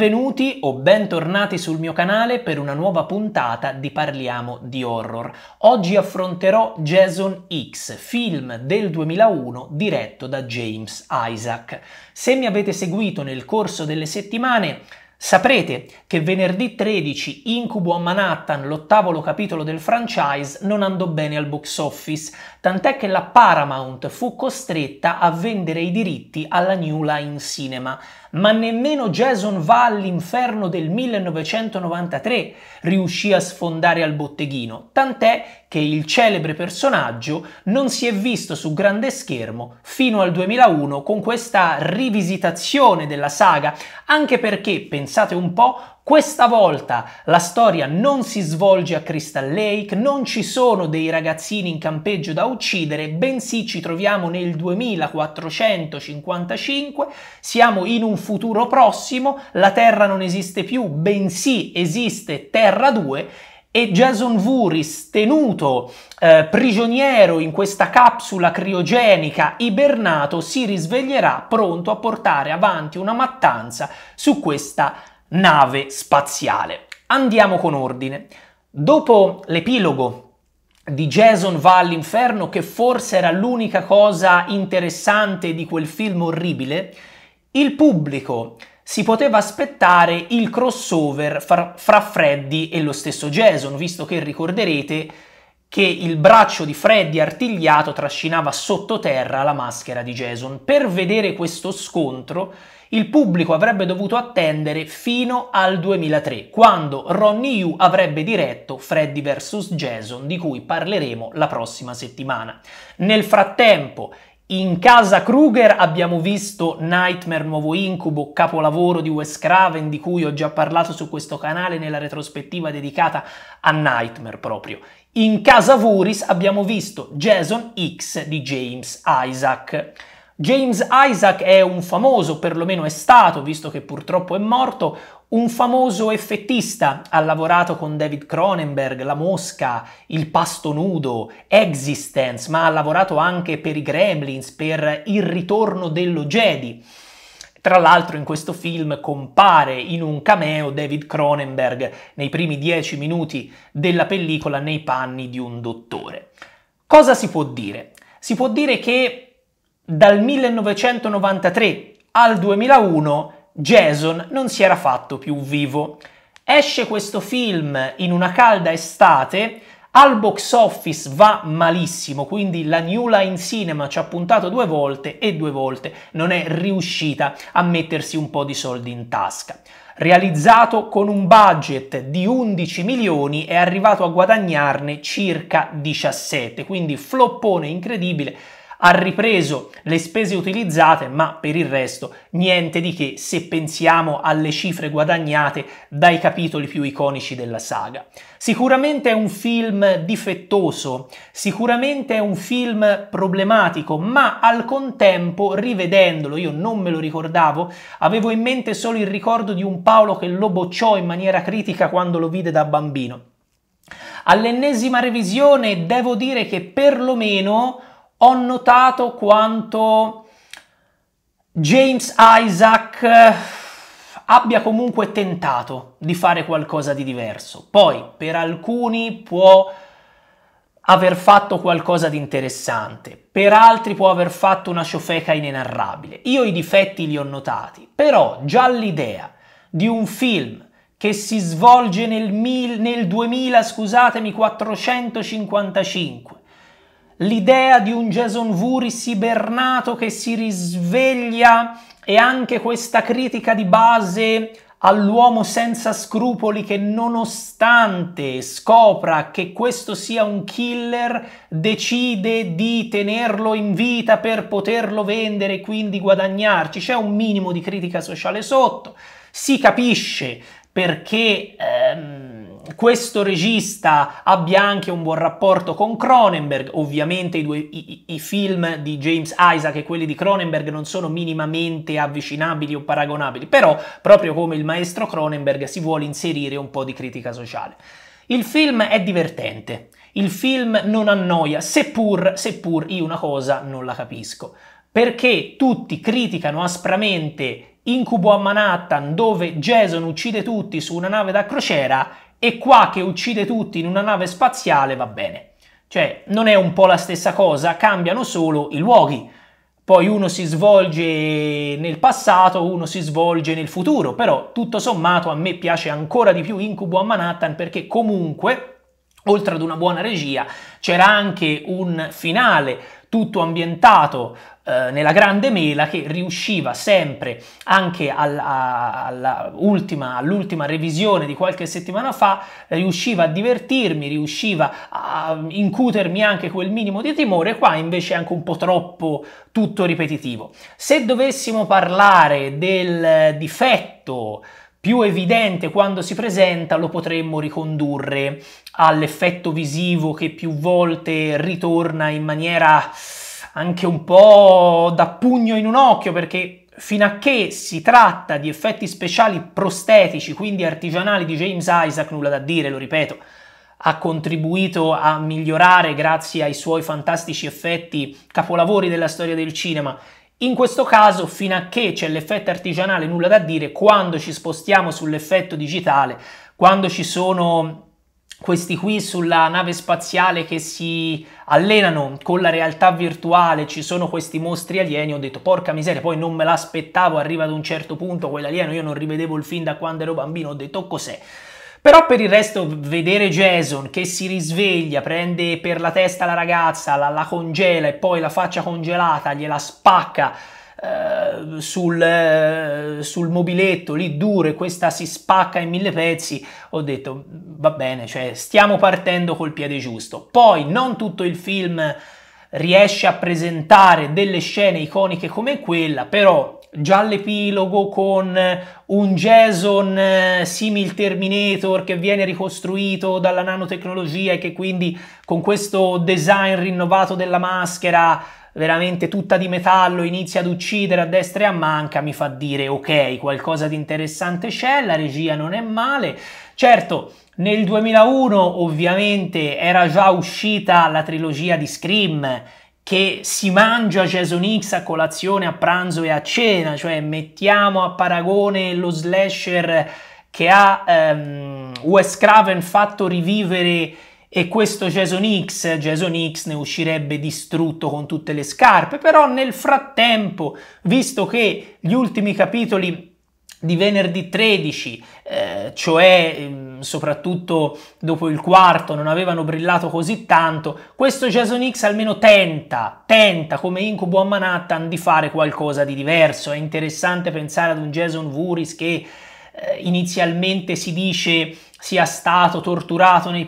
Benvenuti o bentornati sul mio canale per una nuova puntata di Parliamo di Horror. Oggi affronterò Jason X, film del 2001 diretto da James Isaac. Se mi avete seguito nel corso delle settimane, Saprete che venerdì 13 Incubo a Manhattan, l'ottavo capitolo del franchise, non andò bene al box office, tant'è che la Paramount fu costretta a vendere i diritti alla New Line Cinema ma nemmeno Jason va all'inferno del 1993 riuscì a sfondare al botteghino, tant'è che il celebre personaggio non si è visto su grande schermo fino al 2001 con questa rivisitazione della saga, anche perché, pensate un po', questa volta la storia non si svolge a Crystal Lake, non ci sono dei ragazzini in campeggio da uccidere, bensì ci troviamo nel 2455, siamo in un futuro prossimo, la Terra non esiste più, bensì esiste Terra 2 e Jason Vuris tenuto eh, prigioniero in questa capsula criogenica ibernato si risveglierà pronto a portare avanti una mattanza su questa nave spaziale. Andiamo con ordine. Dopo l'epilogo di Jason va all'inferno, che forse era l'unica cosa interessante di quel film orribile, il pubblico si poteva aspettare il crossover fra, fra Freddy e lo stesso Jason, visto che ricorderete che il braccio di Freddy artigliato trascinava sottoterra la maschera di Jason. Per vedere questo scontro il pubblico avrebbe dovuto attendere fino al 2003, quando Ronnie Yu avrebbe diretto Freddy vs. Jason, di cui parleremo la prossima settimana. Nel frattempo in casa Kruger abbiamo visto Nightmare, nuovo incubo, capolavoro di Wes Craven, di cui ho già parlato su questo canale nella retrospettiva dedicata a Nightmare proprio. In casa Vuris abbiamo visto Jason X di James Isaac. James Isaac è un famoso, perlomeno è stato, visto che purtroppo è morto, un famoso effettista, ha lavorato con David Cronenberg, La Mosca, Il Pasto Nudo, Existence, ma ha lavorato anche per i Gremlins, per Il Ritorno dello Jedi. Tra l'altro in questo film compare in un cameo David Cronenberg nei primi dieci minuti della pellicola nei panni di un dottore. Cosa si può dire? Si può dire che dal 1993 al 2001 Jason non si era fatto più vivo. Esce questo film in una calda estate, al box office va malissimo, quindi la New Line Cinema ci ha puntato due volte e due volte non è riuscita a mettersi un po' di soldi in tasca. Realizzato con un budget di 11 milioni è arrivato a guadagnarne circa 17, quindi floppone incredibile ha ripreso le spese utilizzate, ma per il resto niente di che se pensiamo alle cifre guadagnate dai capitoli più iconici della saga. Sicuramente è un film difettoso, sicuramente è un film problematico, ma al contempo, rivedendolo, io non me lo ricordavo, avevo in mente solo il ricordo di un Paolo che lo bocciò in maniera critica quando lo vide da bambino. All'ennesima revisione devo dire che perlomeno ho notato quanto James Isaac eh, abbia comunque tentato di fare qualcosa di diverso. Poi, per alcuni può aver fatto qualcosa di interessante, per altri può aver fatto una ciofeca inenarrabile. Io i difetti li ho notati, però già l'idea di un film che si svolge nel, mil, nel 2000, scusatemi, 455, l'idea di un Jason Vuris ibernato che si risveglia e anche questa critica di base all'uomo senza scrupoli che nonostante scopra che questo sia un killer decide di tenerlo in vita per poterlo vendere e quindi guadagnarci. C'è un minimo di critica sociale sotto, si capisce perché ehm, questo regista abbia anche un buon rapporto con Cronenberg. Ovviamente i, due, i, i film di James Isaac e quelli di Cronenberg non sono minimamente avvicinabili o paragonabili, però proprio come il maestro Cronenberg si vuole inserire un po' di critica sociale. Il film è divertente, il film non annoia, seppur, seppur io una cosa non la capisco. Perché tutti criticano aspramente Incubo a Manhattan dove Jason uccide tutti su una nave da crociera e qua che uccide tutti in una nave spaziale va bene. Cioè, non è un po' la stessa cosa, cambiano solo i luoghi. Poi uno si svolge nel passato, uno si svolge nel futuro, però tutto sommato a me piace ancora di più Incubo a Manhattan perché comunque, oltre ad una buona regia, c'era anche un finale tutto ambientato eh, nella grande mela che riusciva sempre anche alla, all'ultima revisione di qualche settimana fa, riusciva a divertirmi, riusciva a incutermi anche quel minimo di timore, qua invece è anche un po' troppo tutto ripetitivo. Se dovessimo parlare del difetto più evidente quando si presenta lo potremmo ricondurre all'effetto visivo che più volte ritorna in maniera anche un po' da pugno in un occhio perché fino a che si tratta di effetti speciali prostetici, quindi artigianali di James Isaac, nulla da dire, lo ripeto, ha contribuito a migliorare grazie ai suoi fantastici effetti capolavori della storia del cinema in questo caso, fino a che c'è l'effetto artigianale, nulla da dire, quando ci spostiamo sull'effetto digitale, quando ci sono questi qui sulla nave spaziale che si allenano con la realtà virtuale, ci sono questi mostri alieni, ho detto porca miseria, poi non me l'aspettavo, arriva ad un certo punto quell'alieno, io non rivedevo il film da quando ero bambino, ho detto cos'è? Però per il resto vedere Jason che si risveglia, prende per la testa la ragazza, la, la congela e poi la faccia congelata, gliela spacca eh, sul, eh, sul, mobiletto lì duro e questa si spacca in mille pezzi, ho detto va bene, cioè, stiamo partendo col piede giusto. Poi non tutto il film riesce a presentare delle scene iconiche come quella, però già l'epilogo con un Jason eh, simil Terminator che viene ricostruito dalla nanotecnologia e che quindi con questo design rinnovato della maschera veramente tutta di metallo inizia ad uccidere a destra e a manca mi fa dire ok qualcosa di interessante c'è la regia non è male certo nel 2001 ovviamente era già uscita la trilogia di Scream che si mangia Jason X a colazione, a pranzo e a cena, cioè mettiamo a paragone lo slasher che ha um, Wes Craven fatto rivivere e questo Jason X, Jason X ne uscirebbe distrutto con tutte le scarpe, però nel frattempo, visto che gli ultimi capitoli di venerdì 13, eh, cioè ehm, soprattutto dopo il quarto non avevano brillato così tanto, questo Jason X almeno tenta, tenta come incubo a Manhattan di fare qualcosa di diverso. È interessante pensare ad un Jason Vuris che eh, inizialmente si dice sia stato torturato dei,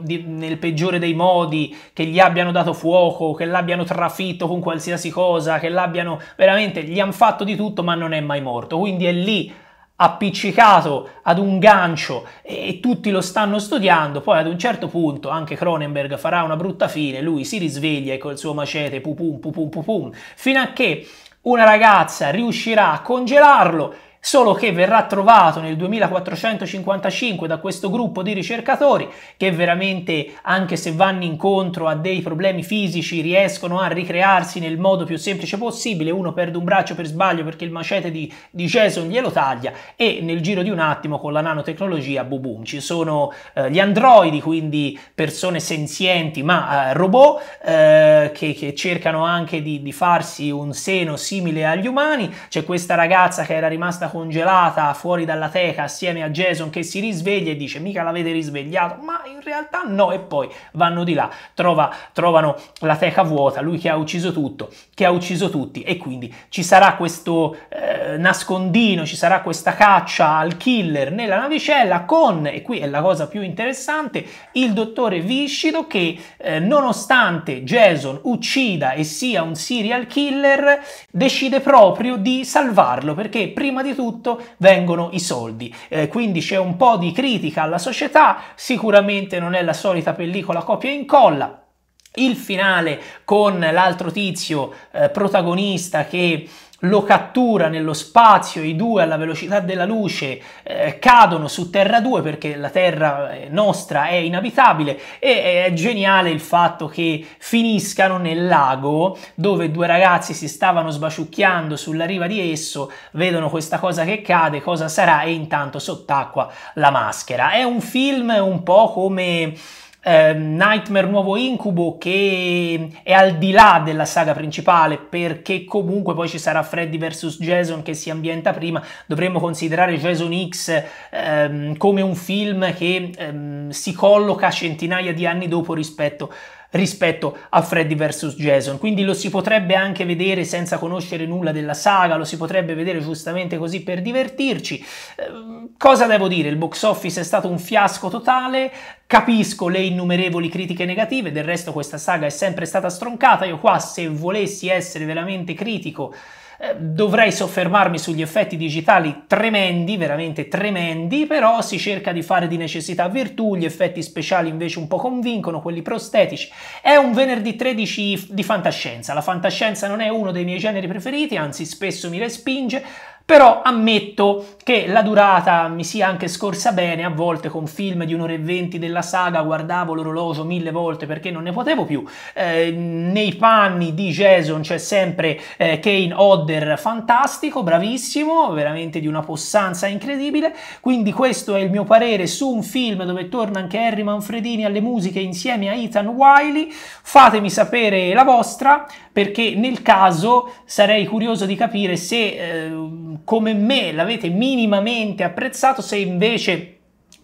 di, nel peggiore dei modi, che gli abbiano dato fuoco, che l'abbiano trafitto con qualsiasi cosa, che l'abbiano veramente gli hanno fatto di tutto, ma non è mai morto. Quindi è lì appiccicato ad un gancio e, e tutti lo stanno studiando, poi ad un certo punto anche Cronenberg farà una brutta fine, lui si risveglia e col suo macete pupum pupum pupum, fino a che una ragazza riuscirà a congelarlo solo che verrà trovato nel 2455 da questo gruppo di ricercatori che veramente, anche se vanno incontro a dei problemi fisici, riescono a ricrearsi nel modo più semplice possibile. Uno perde un braccio per sbaglio perché il macete di, di Jason glielo taglia e nel giro di un attimo con la nanotecnologia, boom, boom ci sono eh, gli androidi, quindi persone senzienti ma eh, robot eh, che, che, cercano anche di, di farsi un seno simile agli umani. C'è questa ragazza che era rimasta congelata fuori dalla teca assieme a Jason che si risveglia e dice mica l'avete risvegliato, ma in realtà no e poi vanno di là, trova, trovano la teca vuota, lui che ha ucciso tutto, che ha ucciso tutti e quindi ci sarà questo eh, nascondino, ci sarà questa caccia al killer nella navicella con, e qui è la cosa più interessante, il dottore Viscido che eh, nonostante Jason uccida e sia un serial killer decide proprio di salvarlo perché prima di tutto tutto vengono i soldi. Eh, quindi c'è un po' di critica alla società, sicuramente non è la solita pellicola copia e incolla. Il finale con l'altro tizio eh, protagonista che lo cattura nello spazio, i due alla velocità della luce eh, cadono su Terra 2 perché la Terra eh, nostra è inabitabile e eh, è geniale il fatto che finiscano nel lago dove due ragazzi si stavano sbaciucchiando sulla riva di esso, vedono questa cosa che cade, cosa sarà e intanto sott'acqua la maschera. È un film un po' come eh, Nightmare Nuovo Incubo che è al di là della saga principale perché comunque poi ci sarà Freddy vs Jason che si ambienta prima, dovremmo considerare Jason X ehm, come un film che ehm, si colloca centinaia di anni dopo rispetto rispetto a Freddy vs Jason, quindi lo si potrebbe anche vedere senza conoscere nulla della saga, lo si potrebbe vedere giustamente così per divertirci. Ehm, cosa devo dire? Il box office è stato un fiasco totale, capisco le innumerevoli critiche negative, del resto questa saga è sempre stata stroncata, io qua se volessi essere veramente critico eh, dovrei soffermarmi sugli effetti digitali tremendi, veramente tremendi, però si cerca di fare di necessità virtù, gli effetti speciali invece un po' convincono, quelli prostetici. È un venerdì 13 di fantascienza, la fantascienza non è uno dei miei generi preferiti, anzi spesso mi respinge, però ammetto che la durata mi sia anche scorsa bene, a volte con film di un'ora e venti della saga guardavo l'orologio mille volte perché non ne potevo più. Eh, nei panni di Jason c'è sempre eh, Kane Odder, fantastico, bravissimo, veramente di una possanza incredibile, quindi questo è il mio parere su un film dove torna anche Harry Manfredini alle musiche insieme a Ethan Wiley, fatemi sapere la vostra perché nel caso sarei curioso di capire se... Eh, come me l'avete minimamente apprezzato, se invece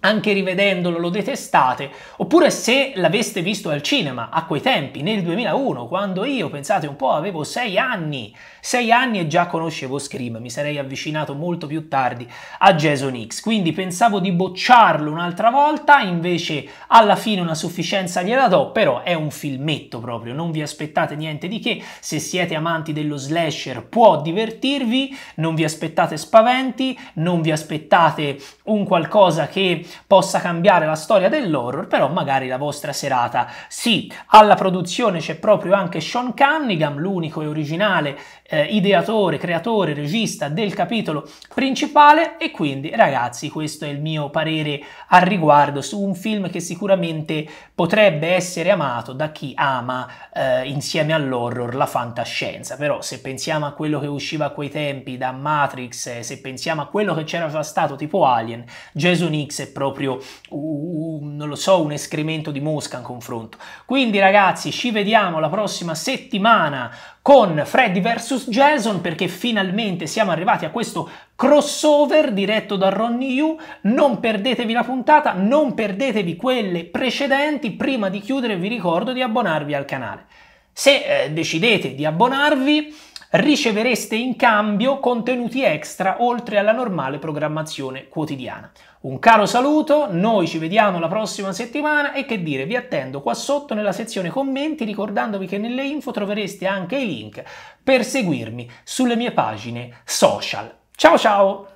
anche rivedendolo lo detestate, oppure se l'aveste visto al cinema a quei tempi, nel 2001, quando io, pensate un po', avevo sei anni, sei anni e già conoscevo Scream, mi sarei avvicinato molto più tardi a Jason X, quindi pensavo di bocciarlo un'altra volta, invece alla fine una sufficienza gliela do, però è un filmetto proprio, non vi aspettate niente di che, se siete amanti dello slasher può divertirvi, non vi aspettate spaventi, non vi aspettate un qualcosa che possa cambiare la storia dell'horror, però magari la vostra serata sì. Alla produzione c'è proprio anche Sean Cunningham, l'unico e originale eh, ideatore, creatore, regista del capitolo principale e quindi ragazzi questo è il mio parere al riguardo su un film che sicuramente potrebbe essere amato da chi ama eh, insieme all'horror la fantascienza, però se pensiamo a quello che usciva a quei tempi da Matrix, eh, se pensiamo a quello che c'era già stato tipo Alien, Jason X è proprio proprio, un, non lo so, un escremento di mosca in confronto. Quindi ragazzi, ci vediamo la prossima settimana con Freddy vs Jason perché finalmente siamo arrivati a questo crossover diretto da Ronnie Yu. Non perdetevi la puntata, non perdetevi quelle precedenti. Prima di chiudere vi ricordo di abbonarvi al canale. Se eh, decidete di abbonarvi ricevereste in cambio contenuti extra oltre alla normale programmazione quotidiana. Un caro saluto, noi ci vediamo la prossima settimana e che dire, vi attendo qua sotto nella sezione commenti ricordandovi che nelle info trovereste anche i link per seguirmi sulle mie pagine social. Ciao ciao!